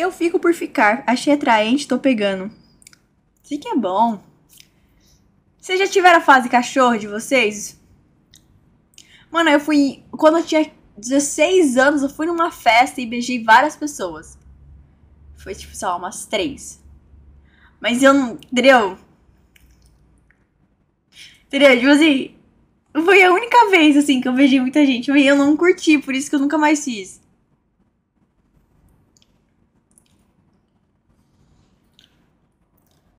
Eu fico por ficar, achei atraente, tô pegando. Sei que é bom. Vocês já tiveram a fase cachorro de vocês? Mano, eu fui. Quando eu tinha 16 anos, eu fui numa festa e beijei várias pessoas. Foi tipo, só umas três. Mas eu não. Entendeu? Entendeu? Tipo assim. Foi a única vez, assim, que eu beijei muita gente. E eu não curti, por isso que eu nunca mais fiz.